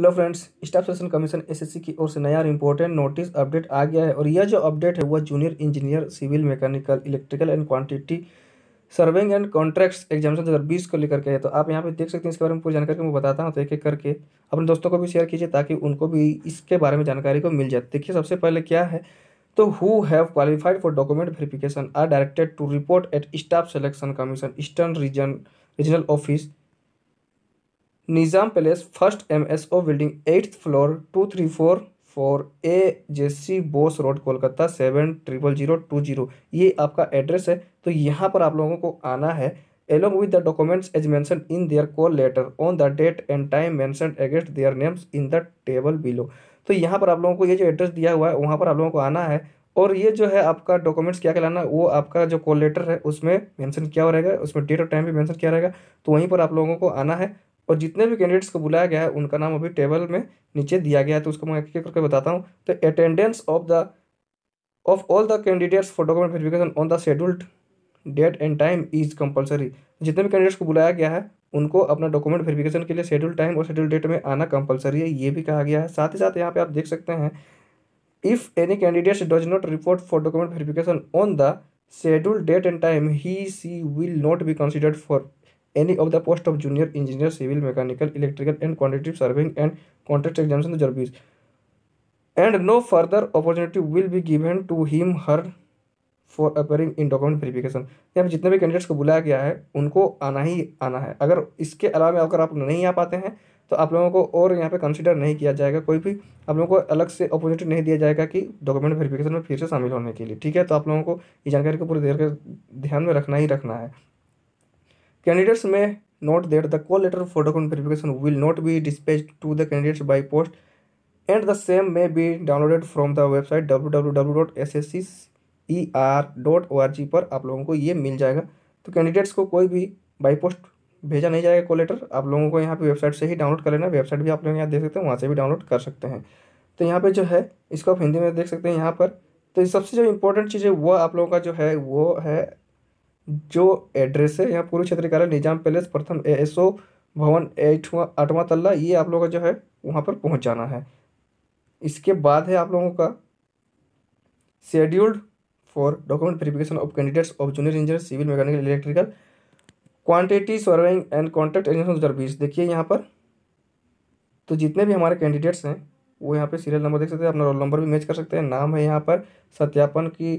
hello friends staff selection commission SSC की ओर से नया और इम्पोर्टेंट नोटिस अपडेट आ गया है और यह जो अपडेट है वह junior engineer civil mechanical electrical and quantity serving and contracts examination दो हज़ार बीस को लेकर के है तो आप यहाँ पे देख सकते हैं इसके बारे में पूरी जानकारी मैं बताता हूँ तो एक एक करके अपने दोस्तों को भी शेयर कीजिए ताकि उनको भी इसके बारे में जानकारी को मिल जाए देखिए सबसे पहले क्या है तो who have qualified for document verification are directed to report at staff selection commission eastern region regional office Nizam palace first M S O building eighth floor two three four four A J C Bose road Kolkata seven triple zero two zero ये आपका address है तो यहाँ पर आप लोगों को आना है along with the documents as mentioned in their call letter on the date and time mentioned against their names in the table below तो यहाँ पर आप लोगों को ये जो एड्रेस दिया हुआ है वहाँ पर आप लोगों को आना है और ये जो है आपका डॉक्यूमेंट्स क्या कहलाना वो आपका जो कॉल लेटर है उसमें मेंशन क्या हो रहेगा उसमें डेट और टाइम भी मेंशन किया रहेगा तो वहीं पर आप लोगों को आना है और जितने भी कैंडिडेट्स को बुलाया गया है उनका नाम अभी टेबल में नीचे दिया गया है तो उसको मैं एक करके बताता हूँ तो attendance of the of all the candidates for document verification on the scheduled date and time is compulsory जितने भी कैंडिडेट्स को बुलाया गया है उनको अपना डॉक्यूमेंट वेरिफिकेशन के लिए शेड्यूल टाइम और शेड्यूल डेट में आना कंपलसरी है ये भी कहा गया है साथ ही साथ यहाँ पे आप देख सकते हैं if any candidates does not report for document verification on the schedule date and time he she will not be considered for any of the post of junior engineer civil mechanical electrical and quantitative serving and contract examination service and no further opportunity will be given to him her for appearing in document verification यहाँ पर जितने भी candidates को बुलाया गया है उनको आना ही आना है अगर इसके अलावा अगर आप नहीं आ पाते हैं तो आप लोगों को और यहाँ पे कंसिडर नहीं किया जाएगा कोई भी आप लोगों को अलग से अपॉर्चुनिटी नहीं दिया जाएगा कि डॉक्यूमेंट वेरीफिकेशन में फिर से शामिल होने के लिए ठीक है तो आप लोगों को ये जानकारी को पूरी देर के ध्यान में रखना ही रखना है candidates may note that the call letter for document verification will not be dispatch to the candidates by post and the same may be downloaded from the website W W W dot dot S S C E R R O G पर आप लोगों को ये मिल जाएगा तो candidates को कोई भी बाई पोस्ट भेजा नहीं जाएगा कॉल लेटर आप लोगों को यहाँ पर वेबसाइट से ही डाउनलोड कर लेना वेबसाइट भी आप लोग यहाँ देख सकते हैं वहाँ से भी डाउनलोड कर सकते हैं तो यहाँ पर जो है इसको आप हिंदी में देख सकते हैं यहाँ पर तो सबसे जो इम्पोर्टेंट चीज़ है वो आप लोगों का जो है वो है जो एड्रेस है यहाँ पूर्व क्षेत्रीय कार्यालय निजाम पैलेस प्रथम ए एस ओ भवन एठवा आठवां तल्ला ये आप लोगों का जो है वहाँ पर पहुँच जाना है इसके बाद है आप लोगों का scheduled for document verification of candidates of junior engineer civil mechanical electrical quantity serving and contract agency दो देखिए यहाँ पर तो जितने भी हमारे कैंडिडेट्स हैं वो यहाँ पे सीरियल नंबर देख सकते हैं अपना रोल नंबर भी मैच कर सकते हैं नाम है यहाँ पर सत्यापन की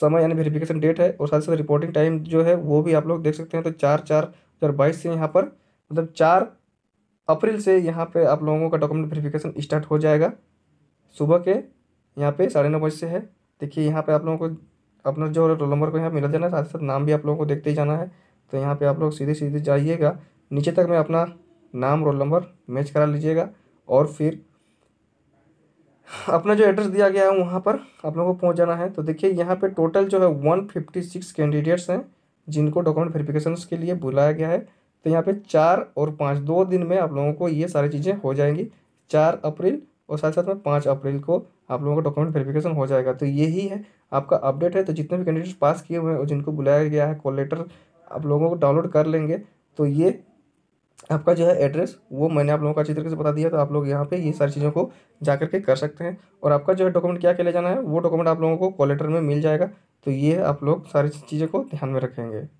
समय यानी वेरिफिकेशन डेट है और साथ ही साथ रिपोर्टिंग टाइम जो है वो भी आप लोग देख सकते हैं तो चार चार दो हज़ार बाईस से यहाँ पर मतलब चार अप्रैल से यहाँ पे आप लोगों का डॉक्यूमेंट वेरिफिकेशन स्टार्ट हो जाएगा सुबह के यहाँ पे साढ़े नौ बजे से है देखिए यहाँ पे आप लोगों को अपना जो रोल नंबर को यहाँ मिला जाना है साथ ही साथ नाम भी आप लोगों को देखते ही जाना है तो यहाँ पे आप लोग सीधे सीधे जाइएगा नीचे तक में अपना नाम रोल नंबर मैच करा लीजिएगा और फिर अपना जो एड्रेस दिया गया है वहाँ पर आप लोगों को पहुँच जाना है तो देखिए यहाँ पे टोटल जो है वन फिफ्टी सिक्स कैंडिडेट्स हैं जिनको डॉक्यूमेंट वेरिफिकेशन के लिए बुलाया गया है तो यहाँ पे चार और पाँच दो दिन में आप लोगों को ये सारी चीज़ें हो जाएंगी चार अप्रैल और साथ साथ में पाँच अप्रैल को आप लोगों का डॉक्यूमेंट वेरिफिकेशन हो जाएगा तो यही है आपका अपडेट है तो जितने भी कैंडिडेट्स पास किए हुए हैं और जिनको बुलाया गया है कॉल लेटर आप लोगों को डाउनलोड कर लेंगे तो ये आपका जो है एड्रेस वो मैंने आप लोगों का अच्छी तरीके से बता दिया तो आप लोग यहाँ पे ये सारी चीज़ों को जा करके कर सकते हैं और आपका जो है डॉक्यूमेंट क्या क्या ले जाना है वो डॉक्यूमेंट आप लोगों को कॉलेटर में मिल जाएगा तो ये आप लोग सारी चीज़ों को ध्यान में रखेंगे